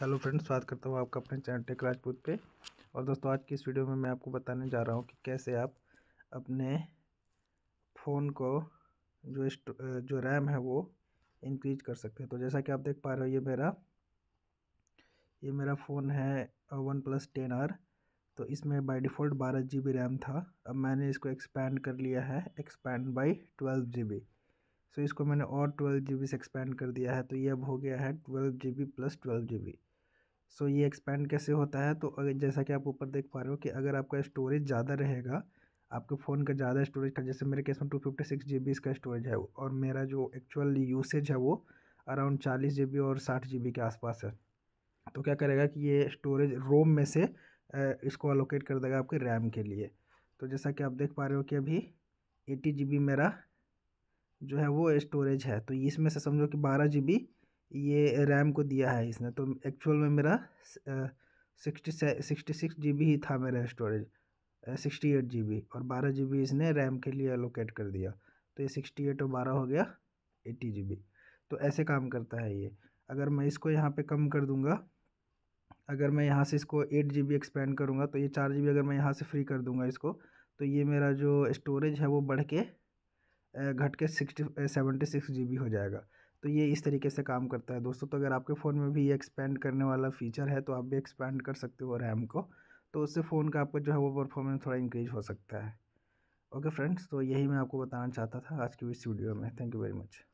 hello friends स्वागत करता हूँ आपका अपने चैनल टेक राजपूत पे और दोस्तों आज की इस वीडियो में मैं आपको बताने जा रहा हूँ कि कैसे आप अपने फ़ोन को जो जो रैम है वो इंक्रीज कर सकते हैं तो जैसा कि आप देख पा रहे हो ये मेरा ये मेरा फ़ोन है वन प्लस टेन आर तो इसमें बाय डिफ़ॉल्ट बारह जी बी रैम था अब मैंने इसको एक्सपैंड कर लिया है expand by twelve G B so तो इसको मैंने और ट्वेल्व जी से एक्सपेंड कर दिया है तो ये अब हो गया है twelve G plus twelve G so ये एक्सपेंड कैसे होता है तो अगर जैसा कि आप ऊपर देख पा रहे हो कि अगर आपका स्टोरेज ज़्यादा रहेगा आपके फ़ोन का ज़्यादा स्टोरेज का जैसे मेरे केस में two fifty six G B इसका स्टोरेज है और मेरा जो एक्चुअल यूसेज है वो अराउंड चालीस जी बी और साठ जी बी के आसपास है तो क्या करेगा कि ये स्टोरेज रोम में से इसको अलोकेट कर देगा आपके रैम के लिए तो जैसा कि आप देख पा रहे हो कि अभी एटी जी बी मेरा जो है वो स्टोरेज है तो इसमें से समझो कि बारह जी बी ये रैम को दिया है इसने तो एक्चुअल में मेरा sixty sixty six G B ही था मेरा storage sixty eight G B और बारह जी बी इसने रैम के लिए एलोकेट कर दिया तो ये सिक्सटी एट और बारह हो गया एट्टी जी बी तो ऐसे काम करता है ये अगर मैं इसको यहाँ पे कम कर दूँगा अगर मैं यहाँ से इसको एट जी बी एक्सपेंड करूँगा तो ये चार जी बी अगर मैं यहाँ से फ्री कर दूँगा इसको तो ये मेरा जो स्टोरेज है वो बढ़ के घट के sixty seventy six G B हो जाएगा तो ये इस तरीके से काम करता है दोस्तों तो अगर आपके फ़ोन में भी ये एक्सपेंड करने वाला फ़ीचर है तो आप भी एक्सपेंड कर सकते हो रैम को तो उससे फ़ोन का आपका जो है वो परफॉर्मेंस थोड़ा इंक्रीज हो सकता है ओके फ्रेंड्स तो यही मैं आपको बताना चाहता था आज की इस वीडियो में थैंक यू वेरी मच